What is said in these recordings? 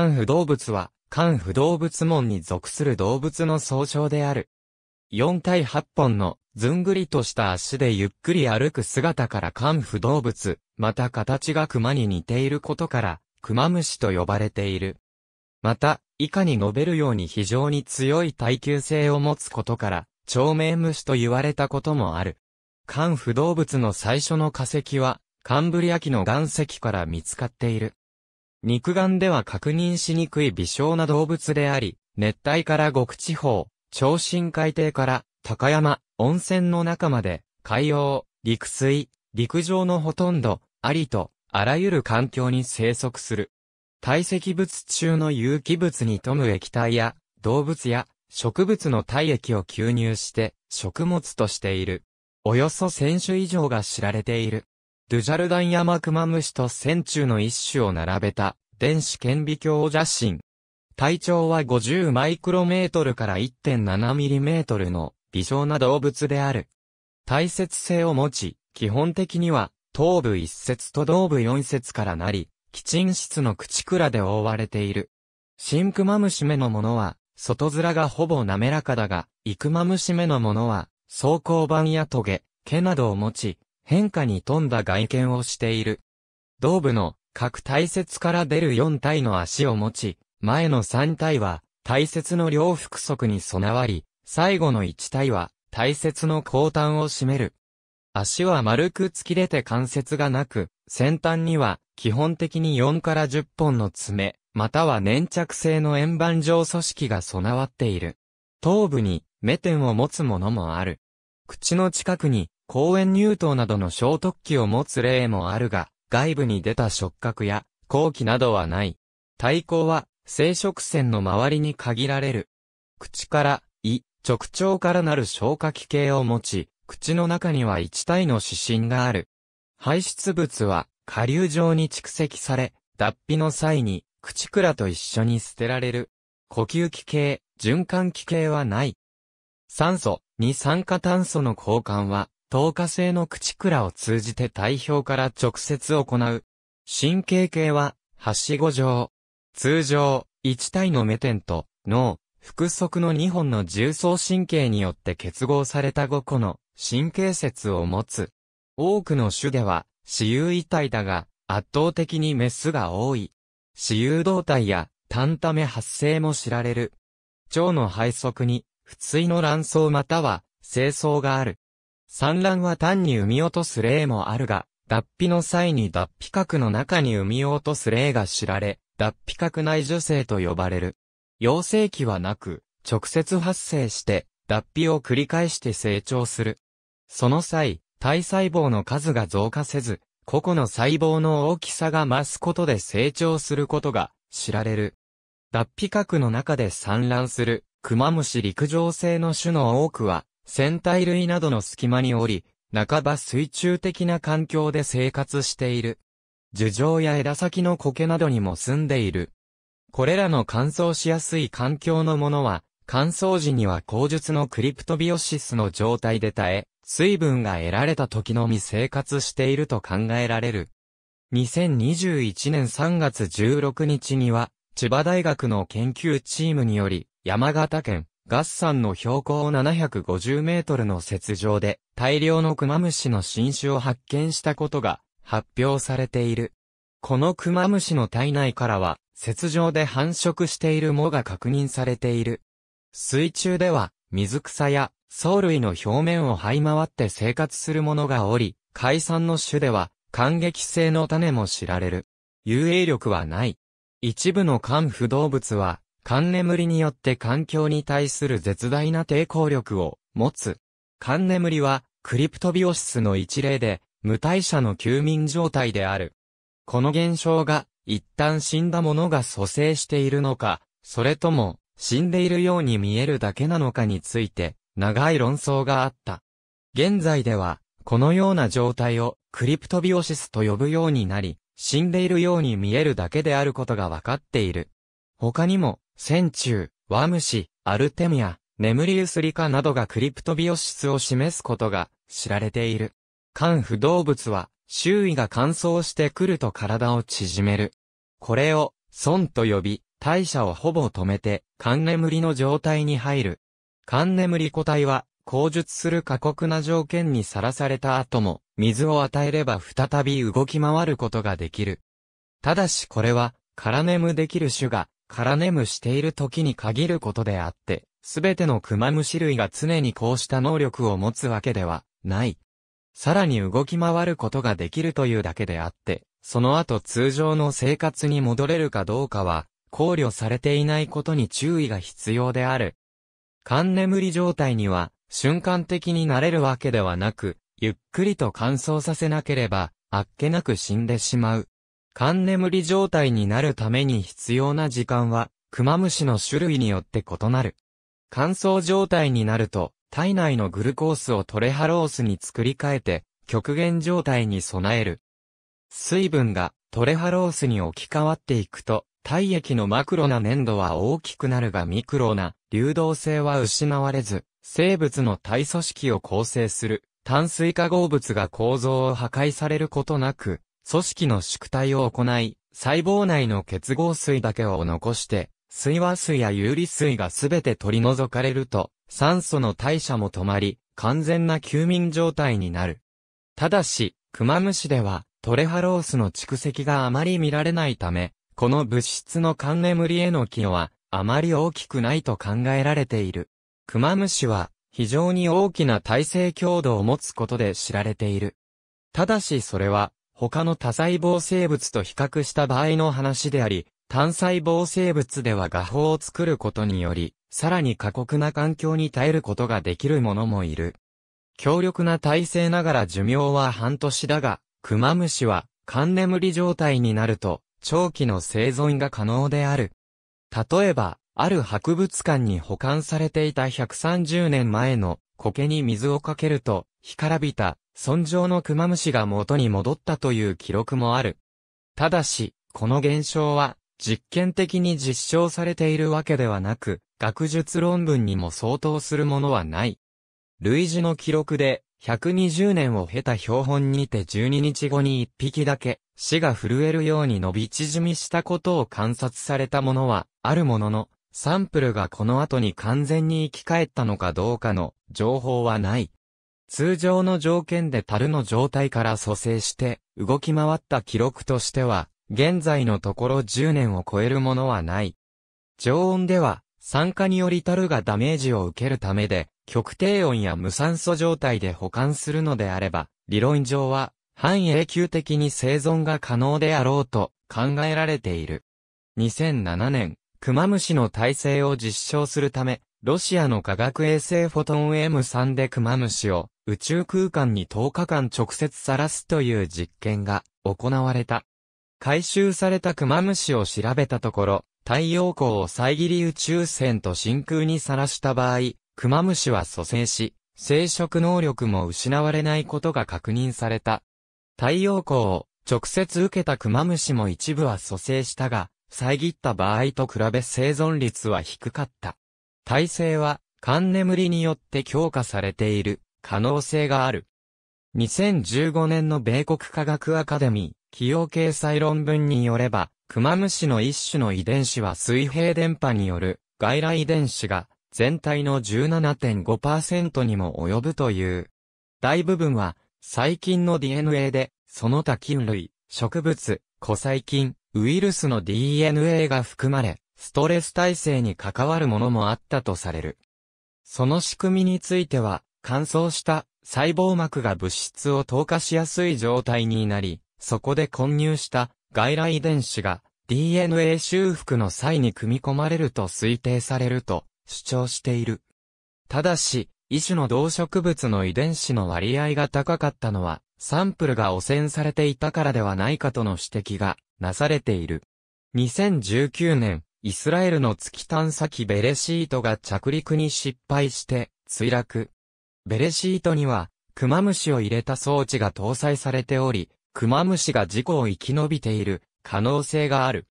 ンフ動物は、ンフ動物門に属する動物の総称である。4対8本の、ずんぐりとした足でゆっくり歩く姿からンフ動物、また形が熊に似ていることから、熊虫と呼ばれている。また、以下に述べるように非常に強い耐久性を持つことから、長命虫と言われたこともある。ンフ動物の最初の化石は、カンブリア紀の岩石から見つかっている。肉眼では確認しにくい微小な動物であり、熱帯から極地方、超深海底から高山、温泉の中まで、海洋、陸水、陸上のほとんど、ありと、あらゆる環境に生息する。堆積物中の有機物に富む液体や、動物や、植物の体液を吸入して、食物としている。およそ1000種以上が知られている。ドゥジャルダンヤマクマムシと線虫の一種を並べた、電子顕微鏡を写真。体長は50マイクロメートルから1.7ミリメートルの微小な動物である。大切性を持ち、基本的には、頭部一節と頭部四節からなり、チン室の口倉で覆われている。シンクマムシ目のものは、外面がほぼ滑らかだが、イクマムシ目のものは、装甲板やトゲ、毛などを持ち、変化に富んだ外見をしている。胴部の各大切から出る4体の足を持ち、前の3体は大切の両腹側に備わり、最後の1体は大切の後端を占める。足は丸く突き出て関節がなく、先端には基本的に4から10本の爪、または粘着性の円盤状組織が備わっている。頭部に目点を持つものもある。口の近くに公園入刀などの小毒器を持つ例もあるが、外部に出た触覚や、後期などはない。体抗は、生殖腺の周りに限られる。口から、胃、直腸からなる消化器系を持ち、口の中には一体の指針がある。排出物は、下流状に蓄積され、脱皮の際に、口倉と一緒に捨てられる。呼吸器系、循環器系はない。酸素、二酸化炭素の交換は、透過性の口倉を通じて体表から直接行う。神経系は、はしご状。通常、1体の目点と脳、腹側の2本の重層神経によって結合された5個の神経節を持つ。多くの種では、私有遺体だが、圧倒的にメスが多い。私有動体や、単ため発生も知られる。腸の肺側に、普通の卵巣または、精巣がある。産卵は単に産み落とす例もあるが、脱皮の際に脱皮核の中に産み落とす例が知られ、脱皮核内受精と呼ばれる。幼生期はなく、直接発生して、脱皮を繰り返して成長する。その際、体細胞の数が増加せず、個々の細胞の大きさが増すことで成長することが知られる。脱皮核の中で産卵するクマムシ陸上性の種の多くは船体類などの隙間におり、半ば水中的な環境で生活している。樹上や枝先の苔などにも住んでいる。これらの乾燥しやすい環境のものは、乾燥時には口述のクリプトビオシスの状態で耐え、水分が得られた時のみ生活していると考えられる。2021年3月16日には、千葉大学の研究チームにより、山形県、月山の標高750メートルの雪上で大量のクマムシの新種を発見したことが発表されている。このクマムシの体内からは雪上で繁殖している藻が確認されている。水中では水草や藻類の表面を這い回って生活するものがおり、海産の種では感激性の種も知られる。遊泳力はない。一部の寒不動物は寒眠りによって環境に対する絶大な抵抗力を持つ。寒眠りは、クリプトビオシスの一例で、無代謝の休眠状態である。この現象が、一旦死んだものが蘇生しているのか、それとも、死んでいるように見えるだけなのかについて、長い論争があった。現在では、このような状態を、クリプトビオシスと呼ぶようになり、死んでいるように見えるだけであることがわかっている。他にも、センチュウ、ワムシ、アルテミア、ネムリウスリカなどがクリプトビオシスを示すことが知られている。肝不動物は周囲が乾燥してくると体を縮める。これを損と呼び、代謝をほぼ止めて、肝眠りの状態に入る。肝眠り個体は、口述する過酷な条件にさらされた後も、水を与えれば再び動き回ることができる。ただしこれは、空眠できる種が空眠している時に限ることであって、すべてのクマムシ類が常にこうした能力を持つわけではない。さらに動き回ることができるというだけであって、その後通常の生活に戻れるかどうかは、考慮されていないことに注意が必要である。寒眠り状態には、瞬間的になれるわけではなく、ゆっくりと乾燥させなければ、あっけなく死んでしまう。寒眠り状態になるために必要な時間は、クマムシの種類によって異なる。乾燥状態になると、体内のグルコースをトレハロースに作り変えて、極限状態に備える。水分がトレハロースに置き換わっていくと、体液のマクロな粘度は大きくなるがミクロな流動性は失われず、生物の体組織を構成する炭水化合物が構造を破壊されることなく、組織の縮体を行い、細胞内の結合水だけを残して、水和水や有利水がすべて取り除かれると、酸素の代謝も止まり、完全な休眠状態になる。ただし、クマムシでは、トレハロースの蓄積があまり見られないため、この物質の寒眠りへの寄与は、あまり大きくないと考えられている。クマムシは、非常に大きな体制強度を持つことで知られている。ただしそれは、他の多細胞生物と比較した場合の話であり、単細胞生物では画法を作ることにより、さらに過酷な環境に耐えることができるものもいる。強力な体制ながら寿命は半年だが、クマムシは、寒眠り状態になると、長期の生存が可能である。例えば、ある博物館に保管されていた130年前の苔に水をかけると、干からびた尊上の熊虫が元に戻ったという記録もある。ただし、この現象は、実験的に実証されているわけではなく、学術論文にも相当するものはない。類似の記録で、120年を経た標本にて12日後に1匹だけ、死が震えるように伸び縮みしたことを観察されたものは、あるものの、サンプルがこの後に完全に生き返ったのかどうかの情報はない。通常の条件で樽の状態から蘇生して動き回った記録としては、現在のところ10年を超えるものはない。常温では、酸化により樽がダメージを受けるためで、極低温や無酸素状態で保管するのであれば、理論上は、半永久的に生存が可能であろうと考えられている。2007年、クマムシの体制を実証するため、ロシアの科学衛星フォトン M3 でクマムシを宇宙空間に10日間直接さらすという実験が行われた。回収されたクマムシを調べたところ、太陽光を遮り宇宙船と真空にさらした場合、クマムシは蘇生し、生殖能力も失われないことが確認された。太陽光を直接受けたクマムシも一部は蘇生したが、遮った場合と比べ生存率は低かった。体制は、肝眠りによって強化されている可能性がある。2015年の米国科学アカデミー、起用掲載論文によれば、クマムシの一種の遺伝子は水平電波による外来遺伝子が全体の17.5%にも及ぶという。大部分は細菌の DNA で、その他菌類、植物、古細菌、ウイルスの DNA が含まれ、ストレス耐性に関わるものもあったとされる。その仕組みについては、乾燥した細胞膜が物質を透過しやすい状態になり、そこで混入した外来遺伝子が DNA 修復の際に組み込まれると推定されると主張している。ただし、異種の動植物の遺伝子の割合が高かったのは、サンプルが汚染されていたからではないかとの指摘がなされている。2019年、イスラエルの月探査機ベレシートが着陸に失敗して墜落。ベレシートには、クマムシを入れた装置が搭載されており、クマムシが事故を生き延びている可能性がある。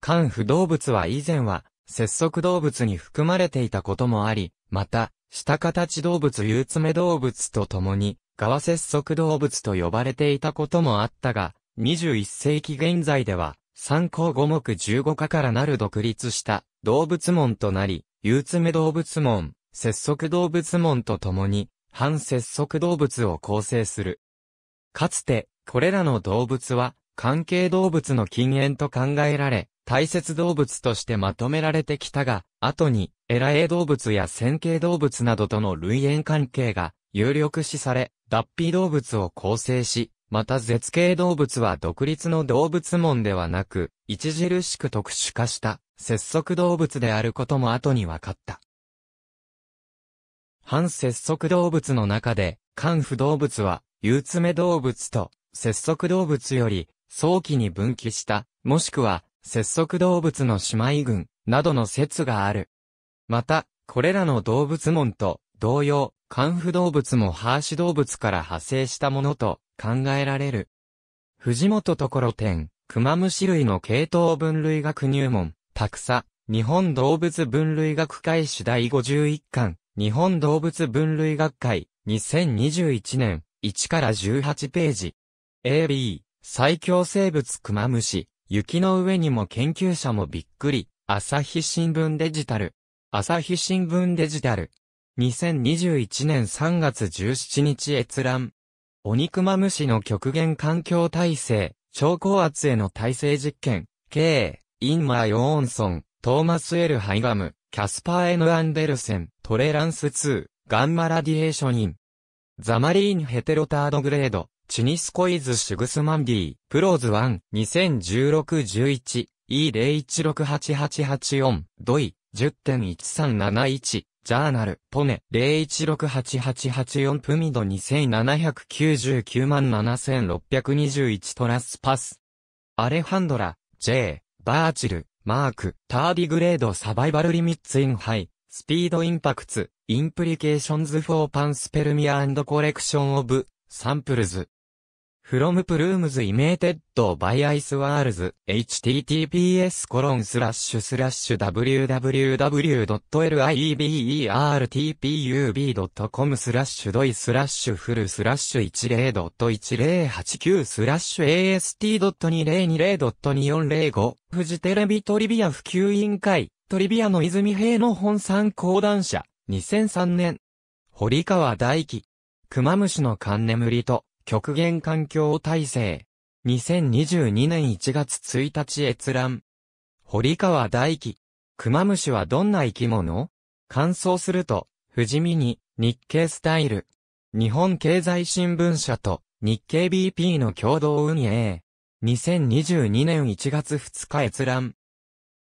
肝不動物は以前は、節足動物に含まれていたこともあり、また、下形動物ツメ動物と共に、側節足動物と呼ばれていたこともあったが、21世紀現在では、参考五目十五科からなる独立した動物門となり、有爪動物門、節足動物門とともに、反節足動物を構成する。かつて、これらの動物は、関係動物の禁煙と考えられ、大切動物としてまとめられてきたが、後に、エラエ動物や線形動物などとの類縁関係が有力視され、脱皮動物を構成し、また絶景動物は独立の動物門ではなく、著しく特殊化した節足動物であることも後に分かった。反節足動物の中で、関腐動物は、憂詰動物と、節足動物より、早期に分岐した、もしくは、節足動物の姉妹群、などの説がある。また、これらの動物門と、同様、カンフ動物もハーシ動物から派生したものと考えられる。藤本と所展、クマムシ類の系統分類学入門、タクサ、日本動物分類学会主第51巻、日本動物分類学会、2021年、1から18ページ。AB、最強生物クマムシ、雪の上にも研究者もびっくり、朝日新聞デジタル。朝日新聞デジタル。2021年3月17日閲覧。お肉まシの極限環境耐性、超高圧への耐性実験、K、インマー・ヨーンソン、トーマス・エル・ハイガム、キャスパー・エヌ・アンデルセン、トレランス2、ガンマ・ラディエーション・イン。ザマリーン・ヘテロタードグレード、チニスコイズ・シュグスマンディ、プローズ1、2016-11、e 0 1 6 8 8 8 4ドイ、10.1371。ジャーナル、ポネ、0 1 6 8 8 8 4プミド2799万7621トラスパス。アレハンドラ、J、バーチル、マーク、タービグレードサバイバルリミッツインハイ、スピードインパクツ、インプリケーションズフォーパンスペルミアコレクションオブ、サンプルズ。フロム・プルームズ、イメ i テッド、バイ・アイスワールズ、https コロンスラッシュスラッシュ www.libertpub.com スラッシュドイスラッシュフルスラッシュ10.1089スラッシュ ast.2020.2405 フジテレビトリビア普及委員会トリビアの泉平の本山講談社2003年堀川大輝熊虫の勘眠りと極限環境体制。2022年1月1日閲覧。堀川大輝。クマムシはどんな生き物乾燥すると、不死身に、日経スタイル。日本経済新聞社と、日経 BP の共同運営。2022年1月2日閲覧。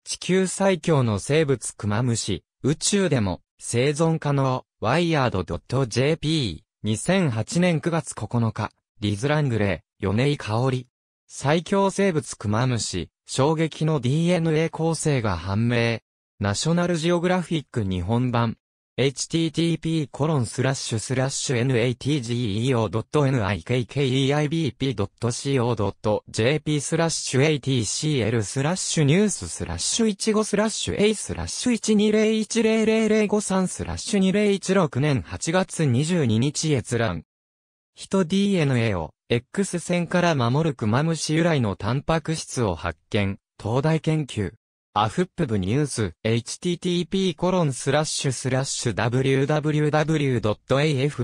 地球最強の生物クマムシ、宇宙でも生存可能、w i r e d .jp。2008年9月9日、リズラングレー、米井香リ。最強生物クマムシ、衝撃の DNA 構成が判明。ナショナルジオグラフィック日本版、http://natgeo.nikkeibp.co.jp スラッシュ atcl スラッシュニューススラッシュ一5スラッシュ a スラッシュ120100053スラッシュ2016年8月22日閲覧。人 DNA を X 線から守るクマムシ由来のタンパク質を発見、東大研究。アフップブニュース、http コロンスラッシュスラッシュ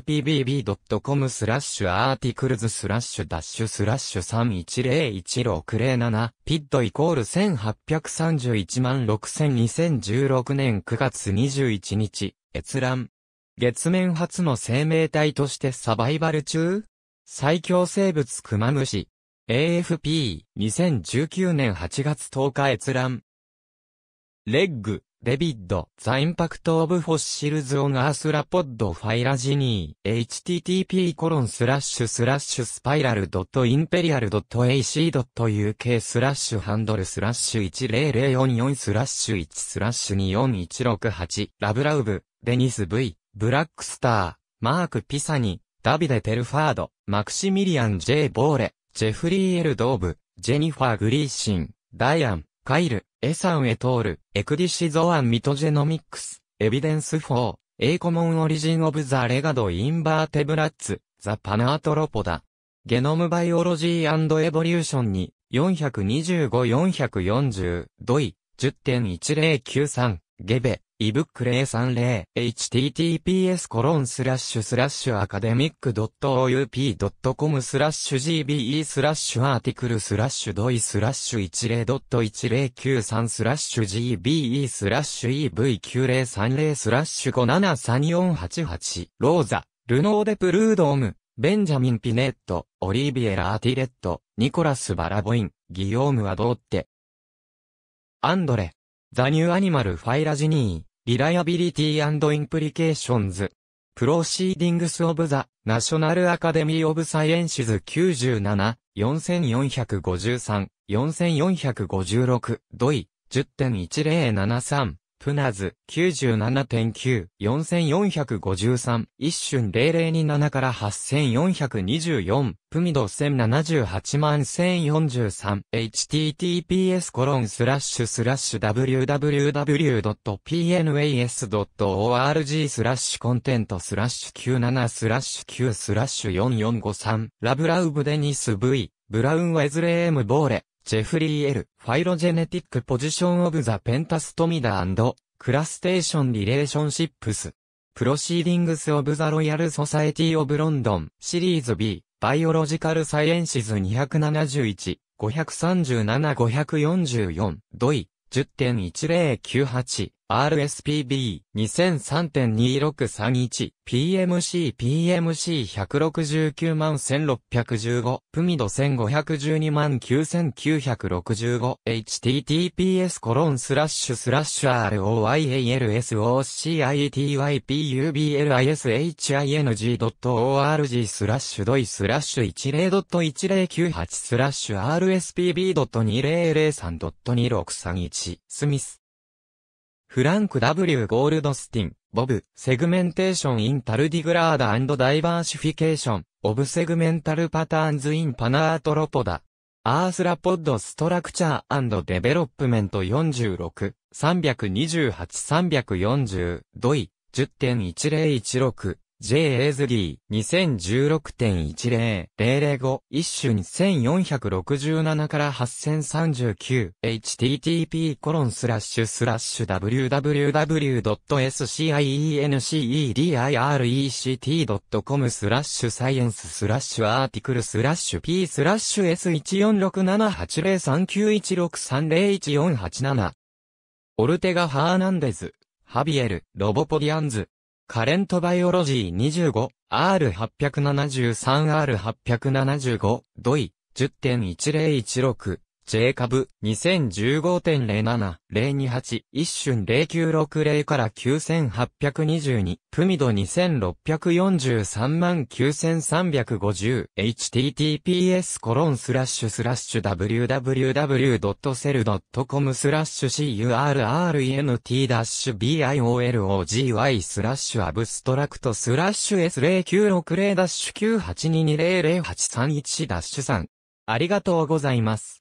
www.afpbb.com スラッシュアーティクルズスラッシュダッシュスラッシュ3 1 0 1 6 0 7ピッドイコール1831万60002016年9月21日、閲覧。月面初の生命体としてサバイバル中最強生物クマムシ。AFP2019 年8月10日閲覧。レッグ、デビッド、ザ・インパクト・オブ・フォッシルズ・オン・アース・ラ・ポッド・ファイラ・ジニー、http コロンスラッシュスラッシュスパイラル・ドット・インペリアル・ドット・ AC.UK スラッシュハンドルスラッシュ10044スラッシュ1スラッシュ24168ラブラウブ、デニス・ V、ブラックスター、マーク・ピサニ、ダビデ・テルファード、マクシミリアン・ J・ ボーレ、ジェフリー・エル・ドーブ、ジェニファー・グリーシン、ダイアン、カイル、エサンエトール、エクディシゾアンミトジェノミックス、エビデンス4、エイコモンオリジンオブザレガドインバーテブラッツ、ザパナートロポダ。ゲノムバイオロジーエボリューションに、425-440、ドイ、10.1093、ゲベ。ebook030https コロンスラッシュスラッシュアカデミック .oup.com スラッシュ gbe スラッシュアーティクルスラッシュドイスラッシュ10.1093スラッシュ gbe スラッシュ ev9030 スラッシュ573488ローザ、ルノーデプルードーム、ベンジャミン・ピネット、オリビエラ・アティレット、ニコラス・バラボイン、ギヨーム・アドーって。アンドレ、ザ・ニュー・アニマル・ファイラジニー。Reliability and Implications Proceedings of the National Academy of Sciences 97 4453 4456ドイ10.1073プナズ、97.9、4453、一瞬0027から8424、プミド1078万1043、https コロンスラッシュスラッシュ www.pnas.org スラッシュコンテントスラッシュ97スラッシュ9スラッシュ4453、ラブラウブデニス V、ブラウンウェズレームボーレ、ジェフリー・エル、ファイロジェネティック・ポジション・オブ・ザ・ペンタストミダークラステーション・リレーションシップス、プロシーディングス・オブ・ザ・ロイヤル・ソサエティ・オブ・ロンドン、シリーズ B、バイオロジカル・サイエンシズ271、537-544、ドイ、10.1098。RSPB2003.2631、PMC、PMC169 万1615、プミド1512万9965、https コロンスラッシュスラッシュ royalsocitypublishing.org スラッシュドイスラッシュ10.1098スラッシュ rspb.2003.2631 スミスフランク W. ゴールドスティン、ボブ、セグメンテーションインタルディグラーダダイバーシフィケーション、オブセグメンタルパターンズインパナートロポダ。アースラポッドストラクチャーデベロップメント46、328-340、ドイ、10.1016。J. a ズリー2016.10.005一種2467から8039 http コロンスラッシュスラッシュ www.sciencedirect.com スラッシュサイエンススラッシュアーティクルスラッシュ p スラッシュ s 1 4 6 7 8 0 3 9 1 6 3 0 1 4 8 8オルテガ・ハーナンデズ、ハビエル、ロボポディアンズ、カレントバイオロジー 25R873R875 ドイ10.1016 J ェイカ2015.07-028、一春0960から9822、プミド2643万9350、https コロンスラッシュスラッシュ www.cell.com スラッシュ current-biology スラッシュアブストラクトスラッシュ S0960-982200831-3 ありがとうございます。